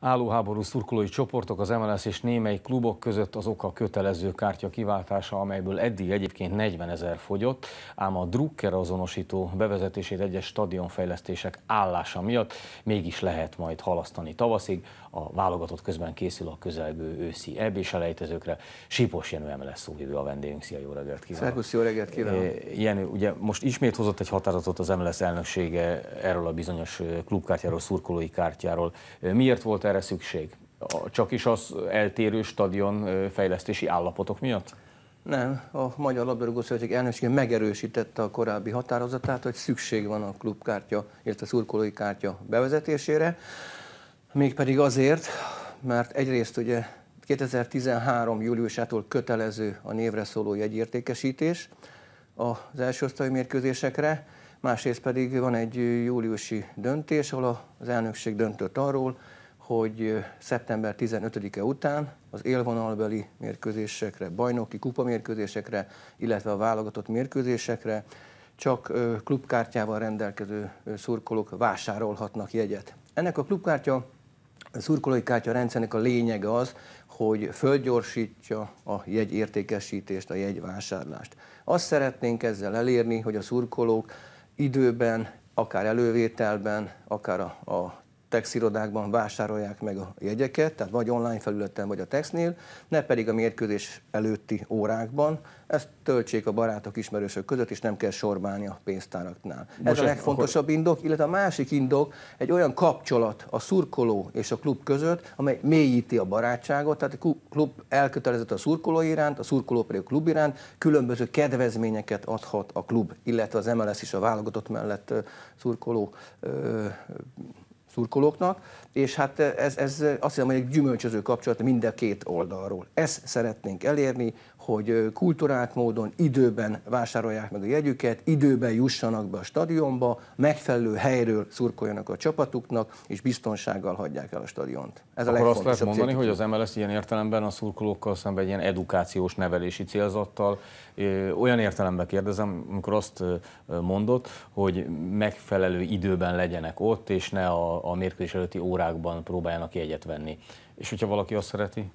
Állóháború szurkolói csoportok az MLS és némely klubok között az oka kötelező kártya kiváltása, amelyből eddig egyébként 40 ezer fogyott, ám a drukker azonosító bevezetését egyes stadionfejlesztések állása miatt mégis lehet majd halasztani tavaszig. A válogatott közben készül a közelgő őszi ebéselejtezőkre. Sipos Jenő MLS szóvivő a vendégünk. Szia, jó reggelt kívánok! Szerkusz, jó reggelt kívánok! Eh, Jenő, ugye most ismét hozott egy határozatot az MLS elnöksége erről a bizonyos eh, klubkártyáról, szurkolói kártyáról. Eh, miért volt erre szükség? Csak is az eltérő stadion fejlesztési állapotok miatt? Nem, a Magyar Labdarúgó Szövetség elnöksége megerősítette a korábbi határozatát, hogy szükség van a klubkártya, illetve a szurkolói kártya bevezetésére, mégpedig azért, mert egyrészt ugye 2013. júliusától kötelező a névre szóló jegyértékesítés az első osztályú mérkőzésekre, másrészt pedig van egy júliusi döntés, ahol az elnökség döntött arról, hogy szeptember 15-e után az élvonalbeli mérkőzésekre, bajnoki kupamérkőzésekre, illetve a válogatott mérkőzésekre csak klubkártyával rendelkező szurkolók vásárolhatnak jegyet. Ennek a klubkártya a szurkolói kártya rendszernek a lényege az, hogy fölgyorsítja a jegyértékesítést, a jegyvásárlást. Azt szeretnénk ezzel elérni, hogy a szurkolók időben, akár elővételben, akár a, a textirodákban vásárolják meg a jegyeket, tehát vagy online felületen, vagy a textnél, ne pedig a mérkőzés előtti órákban. Ezt töltsék a barátok, ismerősök között, és nem kell sorbálni a pénztáraknál. Most Ez a legfontosabb akkor... indok, illetve a másik indok egy olyan kapcsolat a szurkoló és a klub között, amely mélyíti a barátságot, tehát a klub elkötelezett a szurkoló iránt, a szurkoló pedig a klub iránt, különböző kedvezményeket adhat a klub, illetve az MLS is a válogatott mellett szurkoló ö, szurkolóknak, és hát ez, ez azt hiszem, hogy egy gyümölcsöző kapcsolat mind a két oldalról. Ezt szeretnénk elérni, hogy kulturált módon időben vásárolják meg a jegyüket, időben jussanak be a stadionba, megfelelő helyről szurkoljanak a csapatuknak, és biztonsággal hagyják el a stadiont. Ez Akkor a azt lehet mondani, hogy az MLS ilyen értelemben a szurkolókkal szemben egy ilyen edukációs nevelési célzattal, olyan értelemben kérdezem, amikor azt mondott, hogy megfelelő időben legyenek ott, és ne a, a mérkőzés előtti órákban próbáljanak jegyet venni. És hogyha valaki azt szereti?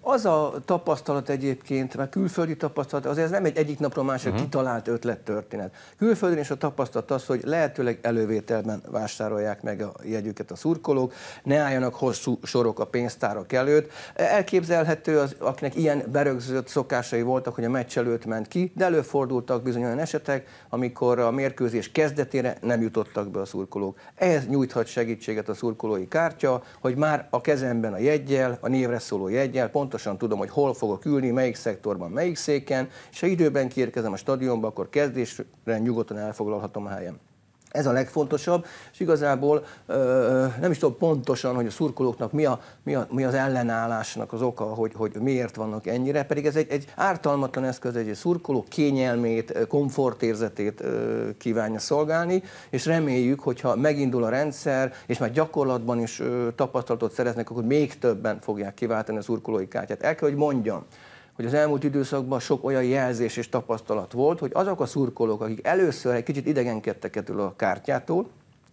Az a tapasztalat egyébként, mert külföldi tapasztalat, azért ez nem egy egyik napról másra uh-huh. kitalált történet. Külföldön is a tapasztalat az, hogy lehetőleg elővételben vásárolják meg a jegyüket a szurkolók, ne álljanak hosszú sorok a pénztárak előtt. Elképzelhető, az, akinek ilyen berögzött szokásai voltak, hogy a meccs előtt ment ki, de előfordultak bizony olyan esetek, amikor a mérkőzés kezdetére nem jutottak be a szurkolók. Ehhez nyújthat segítséget a szurkolói kártya, hogy már a kezemben a jegyel, a névre szóló jegyel, pontosan tudom, hogy hol fogok ülni, melyik szektorban, melyik széken, és ha időben kiérkezem a stadionba, akkor kezdésre nyugodtan elfoglalhatom a helyem. Ez a legfontosabb, és igazából nem is tudom pontosan, hogy a szurkolóknak mi, a, mi, a, mi az ellenállásnak az oka, hogy, hogy miért vannak ennyire, pedig ez egy, egy ártalmatlan eszköz, egy szurkoló kényelmét, komfortérzetét kívánja szolgálni, és reméljük, hogyha megindul a rendszer, és már gyakorlatban is tapasztalatot szereznek, akkor még többen fogják kiváltani a szurkolói kártyát. El kell, hogy mondjam, hogy az elmúlt időszakban sok olyan jelzés és tapasztalat volt, hogy azok a szurkolók, akik először egy kicsit idegenkedtek ettől a kártyától,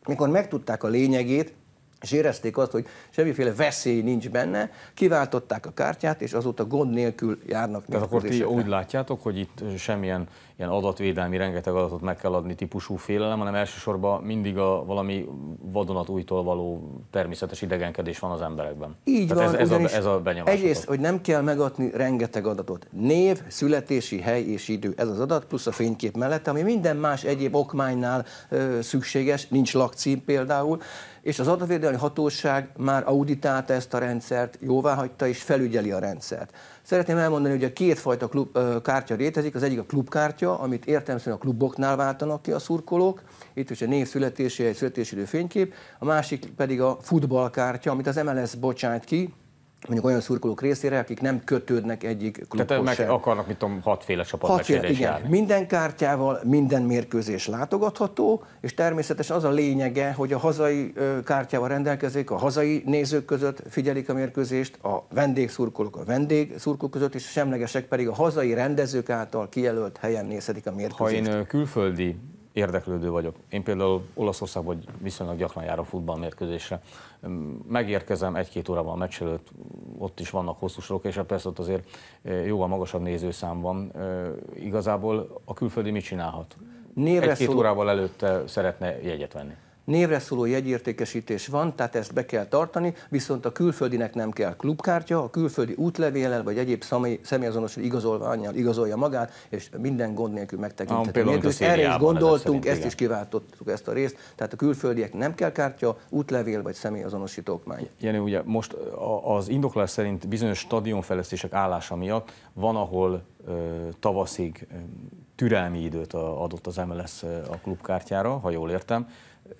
mikor megtudták a lényegét, és érezték azt, hogy semmiféle veszély nincs benne, kiváltották a kártyát, és azóta gond nélkül járnak. Tehát akkor ti úgy látjátok, hogy itt semmilyen ilyen adatvédelmi rengeteg adatot meg kell adni típusú félelem, hanem elsősorban mindig a valami vadonatújtól való természetes idegenkedés van az emberekben. Így Tehát van, ez, ez, a, ez a benyomás. Egyrészt, hogy nem kell megadni rengeteg adatot. Név, születési hely és idő, ez az adat, plusz a fénykép mellett, ami minden más egyéb okmánynál ö, szükséges, nincs lakcím például, és az adatvédelmi hatóság már auditálta ezt a rendszert, jóvá hagyta és felügyeli a rendszert. Szeretném elmondani, hogy a kétfajta klub, ö, kártya létezik, az egyik a klubkártya, amit értelmesen a kluboknál váltanak ki a szurkolók, itt is a név születési, egy születési fénykép, a másik pedig a futballkártya, amit az MLS bocsájt ki, mondjuk olyan szurkolók részére, akik nem kötődnek egyik klubhoz Tehát meg sem. akarnak, mit tudom, hatféle csapat hat Igen, járni. minden kártyával, minden mérkőzés látogatható, és természetesen az a lényege, hogy a hazai kártyával rendelkezik, a hazai nézők között figyelik a mérkőzést, a vendégszurkolók a vendégszurkolók között, és a semlegesek pedig a hazai rendezők által kijelölt helyen nézhetik a mérkőzést. Ha én külföldi érdeklődő vagyok. Én például Olaszországban viszonylag gyakran járok futballmérkőzésre. Megérkezem egy-két órával a meccs előtt, ott is vannak hosszú sorok, és hát persze ott azért e, jóval magasabb nézőszám van. E, igazából a külföldi mit csinálhat? Névre egy-két szóló... órával előtte szeretne jegyet venni névre szóló jegyértékesítés van, tehát ezt be kell tartani, viszont a külföldinek nem kell klubkártya, a külföldi útlevéllel vagy egyéb személyazonos igazolványjal igazolja magát, és minden gond nélkül megtekinthető. Erre is gondoltunk, ezt is kiváltottuk ezt a részt, tehát a külföldiek nem kell kártya, útlevél vagy személyazonosítókmány. Jenő, ugye most az indoklás szerint bizonyos stadionfejlesztések állása miatt van, ahol tavaszig türelmi időt adott az MLS a klubkártyára, ha jól értem.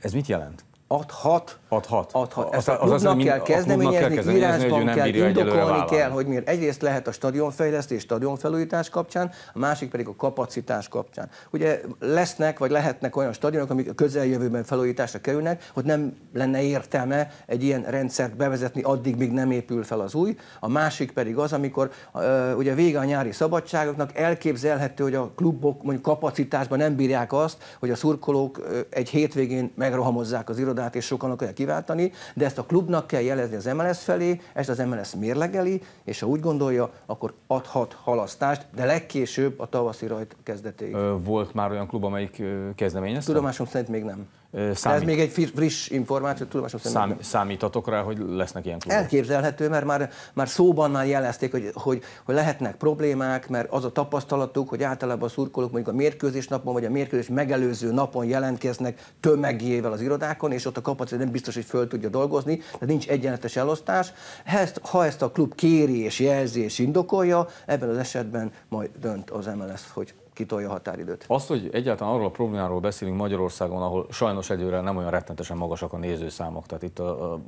Ez mit jelent? adhat, adhat. adhat. Ezt a klubnak az, az, kell kezdeményezni, írásban kell, kell indokolni kell, hogy miért. Egyrészt lehet a stadionfejlesztés, stadionfelújítás kapcsán, a másik pedig a kapacitás kapcsán. Ugye lesznek, vagy lehetnek olyan stadionok, amik a közeljövőben felújításra kerülnek, hogy nem lenne értelme egy ilyen rendszert bevezetni addig, míg nem épül fel az új. A másik pedig az, amikor uh, ugye vége a nyári szabadságoknak, elképzelhető, hogy a klubok mondjuk kapacitásban nem bírják azt, hogy a szurkolók uh, egy hétvégén megrohamozzák az irodát, irodát, és sokan akarják kiváltani, de ezt a klubnak kell jelezni az MLS felé, ezt az MLS mérlegeli, és ha úgy gondolja, akkor adhat halasztást, de legkésőbb a tavaszi rajt kezdetéig. Volt már olyan klub, amelyik kezdeményezte? Tudomásom szerint még nem. Számít... ez még egy friss információ, tudomásom szerint. Szám, számítatok rá, hogy lesznek ilyen klubok? Elképzelhető, mert már, már szóban már jelezték, hogy, hogy, hogy lehetnek problémák, mert az a tapasztalatuk, hogy általában a szurkolók mondjuk a mérkőzés napon, vagy a mérkőzés megelőző napon jelentkeznek tömegével az irodákon, és ott a kapacitás nem biztos, hogy föl tudja dolgozni, tehát nincs egyenletes elosztás. Ha ezt, ha ezt a klub kéri és jelzi és indokolja, ebben az esetben majd dönt az MLS, hogy kitolja a határidőt. Azt, hogy egyáltalán arról a problémáról beszélünk Magyarországon, ahol sajnos egyőre nem olyan rettenetesen magasak a nézőszámok, tehát itt a, a,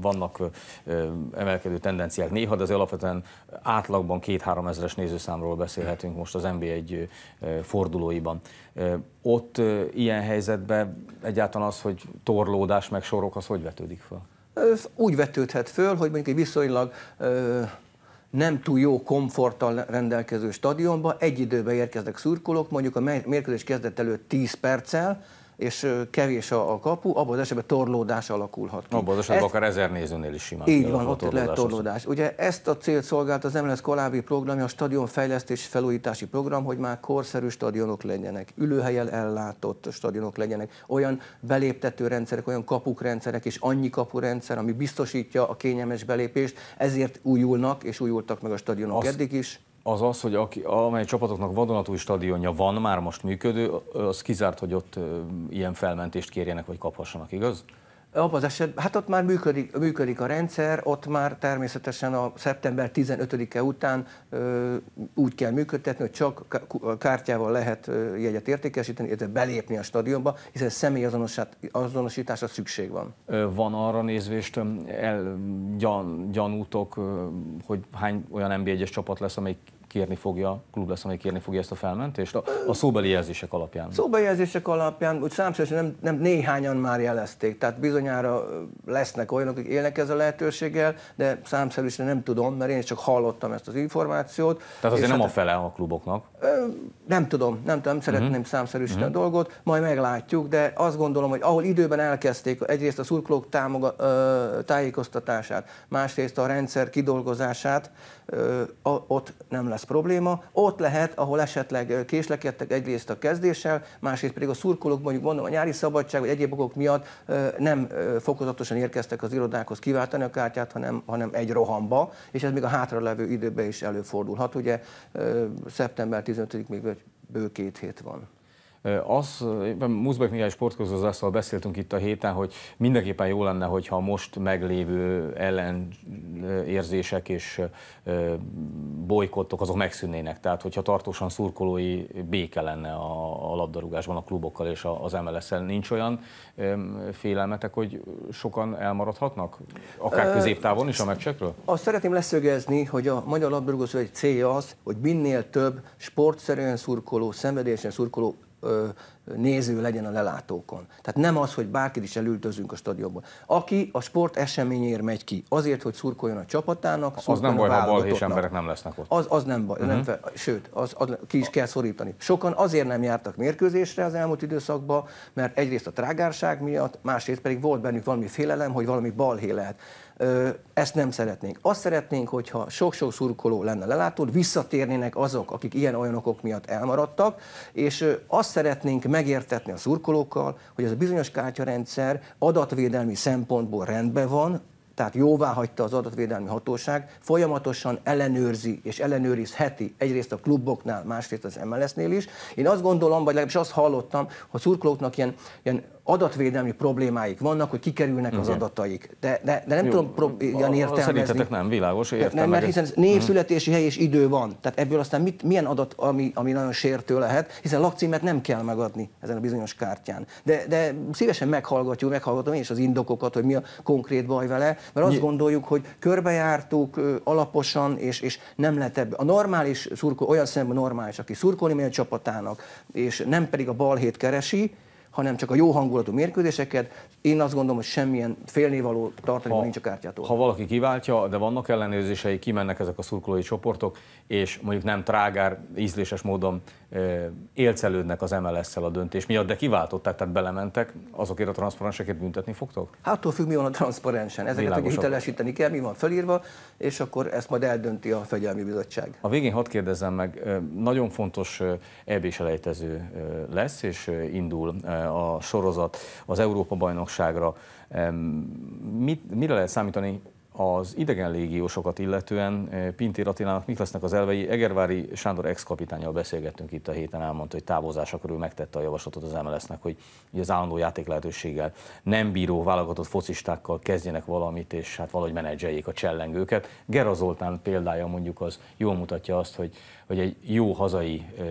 vannak emelkedő tendenciák néha, de az alapvetően átlagban két-három ezeres nézőszámról beszélhetünk most az NBA egy fordulóiban. Ott ilyen helyzetben egyáltalán az, hogy torlódás meg sorok, az hogy vetődik fel? Ez úgy vetődhet föl, hogy mondjuk egy viszonylag ö, nem túl jó komforttal rendelkező stadionba, egy időben érkeznek szurkolók, mondjuk a mérkőzés kezdett előtt 10 perccel, és kevés a, kapu, abban az esetben torlódás alakulhat ki. Abban az esetben ezt, akár ezer nézőnél is simán. Így van, ott lehet torlódás. Ugye ezt a célt szolgált az MLS korábbi programja, a stadionfejlesztés felújítási program, hogy már korszerű stadionok legyenek, ülőhelyel ellátott stadionok legyenek, olyan beléptető rendszerek, olyan kapukrendszerek és annyi kapurendszer, ami biztosítja a kényelmes belépést, ezért újulnak és újultak meg a stadionok Azt eddig is az az, hogy aki, amely csapatoknak vadonatúj stadionja van, már most működő, az kizárt, hogy ott ilyen felmentést kérjenek, vagy kaphassanak, igaz? Abban az esetben, hát ott már működik, működik a rendszer, ott már természetesen a szeptember 15-e után ö, úgy kell működtetni, hogy csak kártyával lehet jegyet értékesíteni, illetve belépni a stadionba, hiszen személyazonosításra szükség van. Van arra nézvést, el, gyan, gyanútok, hogy hány olyan nba es csapat lesz, amelyik kérni fogja, a klub lesz, amely kérni fogja ezt a felmentést a, a szóbeli jelzések alapján? Szóbeli jelzések alapján, úgy számszerűen nem, nem néhányan már jelezték, tehát bizonyára lesznek olyanok, akik élnek ezzel a lehetőséggel, de számszerűen nem tudom, mert én csak hallottam ezt az információt. Tehát azért nem hát, a fele a kluboknak? Nem tudom, nem tudom, nem szeretném uh-huh. számszerűsíteni uh-huh. a mhm. dolgot, majd meglátjuk, de azt gondolom, hogy ahol időben elkezdték egyrészt a szurkolók támoga, tájékoztatását, másrészt a rendszer kidolgozását, ott nem lesz lesz probléma, ott lehet, ahol esetleg késlekedtek egyrészt a kezdéssel, másrészt pedig a szurkolók mondjuk mondom a nyári szabadság vagy egyéb okok miatt nem fokozatosan érkeztek az irodákhoz kiváltani a kártyát, hanem, hanem egy rohamba, és ez még a levő időben is előfordulhat. Ugye szeptember 15-ig még bő két hét van. Az, éppen Muszbek Mihály sportközgazdászal beszéltünk itt a héten, hogy mindenképpen jó lenne, hogyha a most meglévő ellenérzések és bolykottok azok megszűnnének. Tehát, hogyha tartósan szurkolói béke lenne a, labdarúgásban a klubokkal és az mls -el. Nincs olyan félelmetek, hogy sokan elmaradhatnak? Akár középtávon is a meccsekről? Azt szeretném leszögezni, hogy a Magyar Labdarúgó egy célja az, hogy minél több sportszerűen szurkoló, szenvedélyesen szurkoló ö, néző legyen a lelátókon. Tehát nem az, hogy bárkit is elültözünk a stadionban. Aki a sport eseményért megy ki, azért, hogy szurkoljon a csapatának, az nem baj, ha és emberek nem lesznek ott. Az, az nem baj, uh-huh. nem fel, sőt, az, az, ki is kell szorítani. Sokan azért nem jártak mérkőzésre az elmúlt időszakban, mert egyrészt a trágárság miatt, másrészt pedig volt bennük valami félelem, hogy valami balhé lehet. Ezt nem szeretnénk. Azt szeretnénk, hogyha sok-sok szurkoló lenne lelátott, visszatérnének azok, akik ilyen olyanokok miatt elmaradtak, és azt szeretnénk megértetni a szurkolókkal, hogy ez a bizonyos kártyarendszer adatvédelmi szempontból rendben van, tehát jóvá hagyta az adatvédelmi hatóság, folyamatosan ellenőrzi és ellenőrizheti egyrészt a kluboknál, másrészt az MLS-nél is. Én azt gondolom, vagy legalábbis azt hallottam, hogy a szurkolóknak ilyen, ilyen adatvédelmi problémáik vannak, hogy kikerülnek az adataik. De, de, de nem Jó, tudom ilyen értelmezni. Szerintetek nem, világos, értem nem, Mert hiszen névszületési mhm. hely és idő van. Tehát ebből aztán mit, milyen adat, ami, ami nagyon sértő lehet, hiszen lakcímet nem kell megadni ezen a bizonyos kártyán. De, de szívesen meghallgatjuk, meghallgatom én is az indokokat, hogy mi a konkrét baj vele, mert azt gondoljuk, hogy körbejártuk alaposan, és, és nem lehet ebbe. A normális szurkoló, olyan szemben normális, aki szurkolni megy a csapatának, és nem pedig a balhét keresi, hanem csak a jó hangulatú mérkőzéseket. Én azt gondolom, hogy semmilyen félnévaló tartalma nincs a kártyától. Ha valaki kiváltja, de vannak ellenőrzései, kimennek ezek a szurkolói csoportok, és mondjuk nem trágár, ízléses módon élcelődnek az MLS-szel a döntés miatt, de kiváltották, tehát belementek, azokért a transzparenseket büntetni fogtok? Hát attól függ, mi van a transzparensen. Ezeket a hitelesíteni kell, mi van felírva, és akkor ezt majd eldönti a fegyelmi bizottság. A végén hadd kérdezzem meg, nagyon fontos ebéselejtező lesz, és indul a sorozat az Európa-bajnokságra. Mit, mire lehet számítani az idegen légiósokat illetően eh, Pintér Attilának mik lesznek az elvei? Egervári Sándor ex-kapitányjal beszélgettünk itt a héten, elmondta, hogy távozása körül megtette a javaslatot az MLS-nek, hogy az állandó játék lehetőséggel nem bíró válogatott focistákkal kezdjenek valamit, és hát valahogy menedzseljék a csellengőket. Gera Zoltán példája mondjuk az jól mutatja azt, hogy, hogy egy jó hazai eh,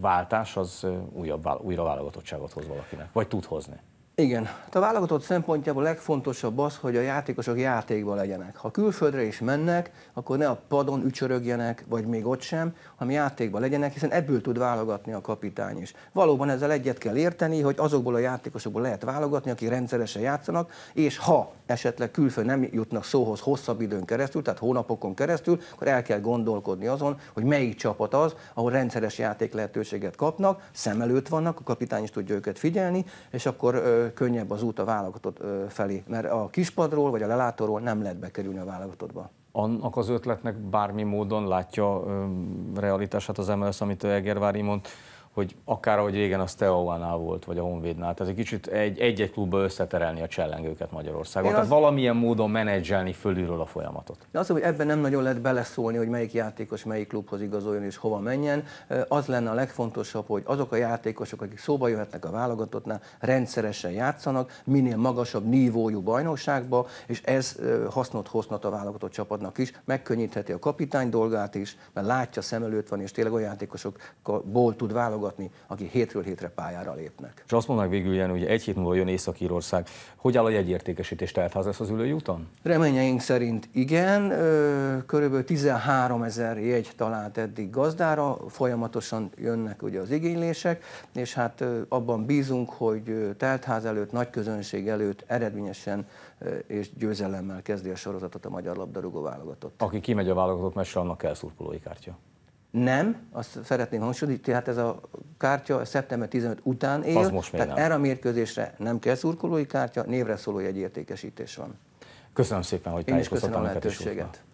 váltás az eh, újabb, újra válogatottságot hoz valakinek, vagy tud hozni. Igen. Hát a válogatott szempontjából legfontosabb az, hogy a játékosok játékban legyenek. Ha külföldre is mennek, akkor ne a padon ücsörögjenek, vagy még ott sem, hanem játékban legyenek, hiszen ebből tud válogatni a kapitány is. Valóban ezzel egyet kell érteni, hogy azokból a játékosokból lehet válogatni, akik rendszeresen játszanak, és ha esetleg külföld nem jutnak szóhoz hosszabb időn keresztül, tehát hónapokon keresztül, akkor el kell gondolkodni azon, hogy melyik csapat az, ahol rendszeres játék lehetőséget kapnak, szem előtt vannak, a kapitány is tudja őket figyelni, és akkor könnyebb az út a válogatott felé, mert a kispadról vagy a lelátóról nem lehet bekerülni a válogatottba. Annak az ötletnek bármi módon látja realitását az MLS, amit Egervári mond, hogy akár ahogy régen az Steaua-nál volt, vagy a Honvédnál, tehát egy kicsit egy, egy klubba összeterelni a csellengőket Magyarországon. Én tehát az... valamilyen módon menedzselni fölülről a folyamatot. De azt, hogy ebben nem nagyon lehet beleszólni, hogy melyik játékos melyik klubhoz igazoljon és hova menjen, az lenne a legfontosabb, hogy azok a játékosok, akik szóba jöhetnek a válogatottnál, rendszeresen játszanak, minél magasabb nívójú bajnokságba, és ez hasznot hoznak a válogatott csapatnak is, megkönnyítheti a kapitány dolgát is, mert látja szem előtt van, és tényleg olyan játékosokból tud válogatni támogatni, akik hétről hétre pályára lépnek. És azt mondják végül, hogy egy hét múlva jön Észak-Írország. Hogy áll a jegyértékesítés? Tehát ház lesz az ülői úton? Reményeink szerint igen. Körülbelül 13 ezer jegy talált eddig gazdára. Folyamatosan jönnek ugye az igénylések, és hát abban bízunk, hogy teltház előtt, nagy közönség előtt eredményesen és győzelemmel kezdi a sorozatot a magyar labdarúgó válogatott. Aki kimegy a válogatott meccsre, annak kell szurkolói kártya nem, azt szeretném hangsúlyozni, tehát ez a kártya szeptember 15 után él, az most még tehát nem. erre a mérkőzésre nem kell szurkolói kártya, névre szóló egy értékesítés van. Köszönöm szépen, hogy tájékoztatom Én is a lehetőséget.